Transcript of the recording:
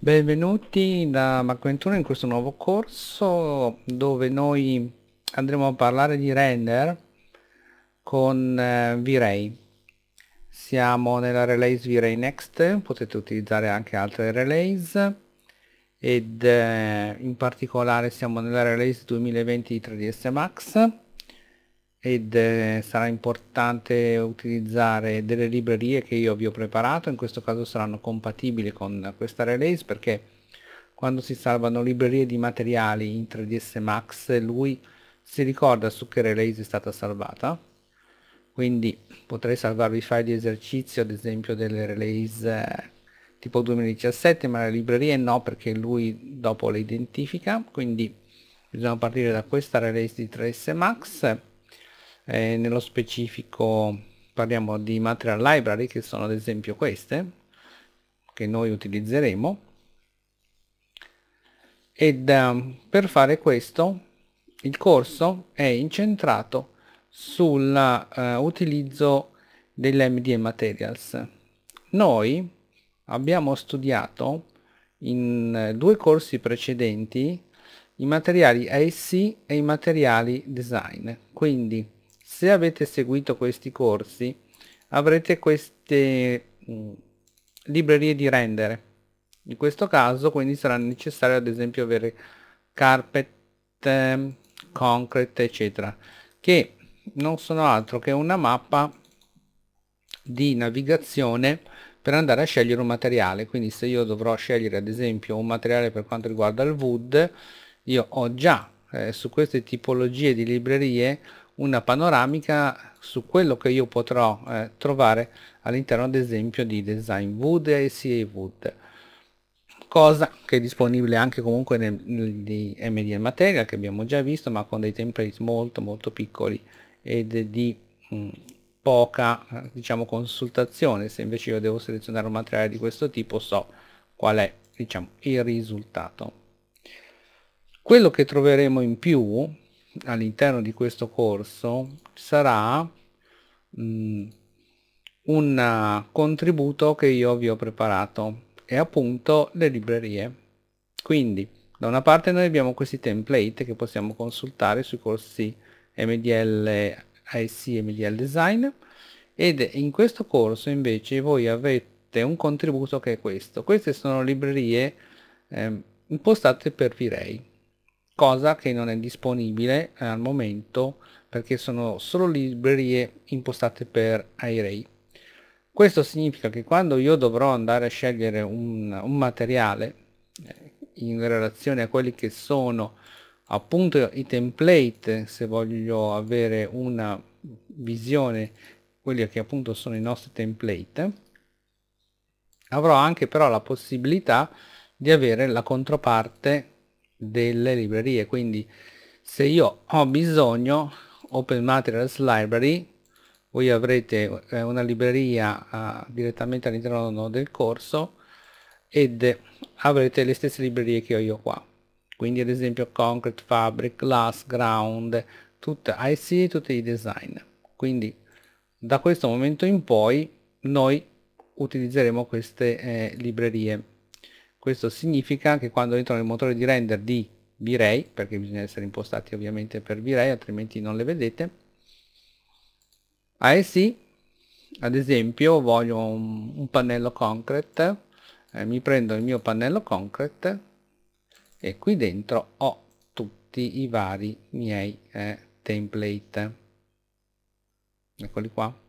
Benvenuti da Marco Ventura in questo nuovo corso dove noi andremo a parlare di render con eh, V-Ray. Siamo nella Relays V-Ray Next, potete utilizzare anche altre Relays ed eh, in particolare siamo nella Relays 2020 di 3ds Max ed eh, sarà importante utilizzare delle librerie che io vi ho preparato in questo caso saranno compatibili con questa release perché quando si salvano librerie di materiali in 3ds max lui si ricorda su che release è stata salvata quindi potrei salvarvi i file di esercizio ad esempio delle release eh, tipo 2017 ma le librerie no perché lui dopo le identifica quindi bisogna partire da questa release di 3ds max eh, nello specifico parliamo di material library che sono ad esempio queste che noi utilizzeremo ed um, per fare questo il corso è incentrato sull'utilizzo eh, uh, delle Materials. Noi abbiamo studiato in eh, due corsi precedenti i materiali ASC e i materiali design, quindi se avete seguito questi corsi avrete queste mm, librerie di rendere in questo caso quindi sarà necessario ad esempio avere carpet ehm, concrete eccetera che non sono altro che una mappa di navigazione per andare a scegliere un materiale quindi se io dovrò scegliere ad esempio un materiale per quanto riguarda il wood io ho già eh, su queste tipologie di librerie una panoramica su quello che io potrò eh, trovare all'interno ad esempio di Design Wood e CA Wood cosa che è disponibile anche comunque nel, nel di MDN Material che abbiamo già visto ma con dei template molto molto piccoli ed di mh, mm, poca diciamo consultazione se invece io devo selezionare un materiale di questo tipo so qual è diciamo il risultato quello che troveremo in più all'interno di questo corso sarà mh, mm, un contributo che io vi ho preparato e appunto le librerie quindi da una parte noi abbiamo questi template che possiamo consultare sui corsi MDL ASC e MDL Design ed in questo corso invece voi avete un contributo che è questo queste sono librerie eh, impostate per V-Ray cosa che non è disponibile eh, al momento perché sono solo librerie impostate per iRay. Questo significa che quando io dovrò andare a scegliere un, un materiale eh, in relazione a quelli che sono appunto i template se voglio avere una visione quelli che appunto sono i nostri template avrò anche però la possibilità di avere la controparte delle librerie quindi se io ho bisogno open materials library voi avrete eh, una libreria uh, direttamente all'interno del corso ed avrete le stesse librerie che ho io qua quindi ad esempio concrete fabric glass ground tutta IC tutti i design quindi da questo momento in poi noi utilizzeremo queste eh, librerie questo significa che quando entro nel motore di render di V-Ray, perché bisogna essere impostati ovviamente per V-Ray, altrimenti non le vedete, ASI, ad esempio, voglio un, un pannello concrete, eh, mi prendo il mio pannello concrete e qui dentro ho tutti i vari miei eh, template. Eccoli qua